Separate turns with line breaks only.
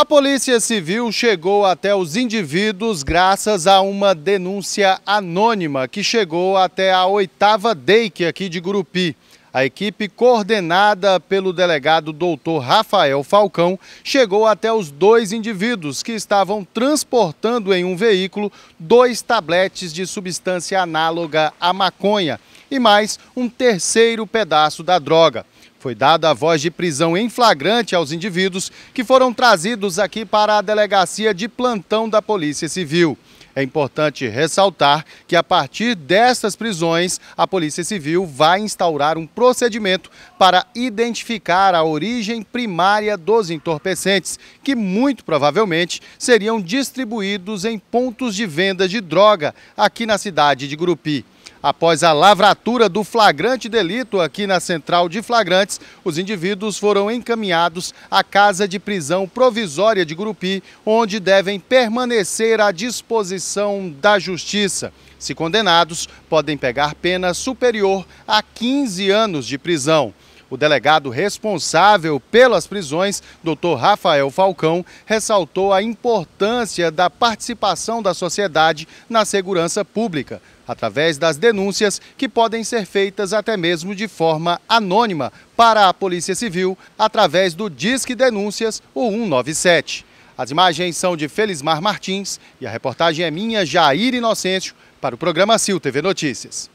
A Polícia Civil chegou até os indivíduos graças a uma denúncia anônima que chegou até a oitava DEIC aqui de Gurupi. A equipe, coordenada pelo delegado doutor Rafael Falcão, chegou até os dois indivíduos que estavam transportando em um veículo dois tabletes de substância análoga à maconha e mais um terceiro pedaço da droga foi dada a voz de prisão em flagrante aos indivíduos que foram trazidos aqui para a delegacia de plantão da Polícia Civil. É importante ressaltar que a partir dessas prisões, a Polícia Civil vai instaurar um procedimento para identificar a origem primária dos entorpecentes, que muito provavelmente seriam distribuídos em pontos de venda de droga aqui na cidade de Grupi. Após a lavratura do flagrante delito aqui na central de flagrantes, os indivíduos foram encaminhados à casa de prisão provisória de Gurupi, onde devem permanecer à disposição da justiça. Se condenados, podem pegar pena superior a 15 anos de prisão. O delegado responsável pelas prisões, Dr. Rafael Falcão, ressaltou a importância da participação da sociedade na segurança pública, através das denúncias que podem ser feitas até mesmo de forma anônima para a Polícia Civil, através do Disque Denúncias, o 197. As imagens são de Felismar Martins e a reportagem é minha, Jair Inocêncio, para o programa Sil TV Notícias.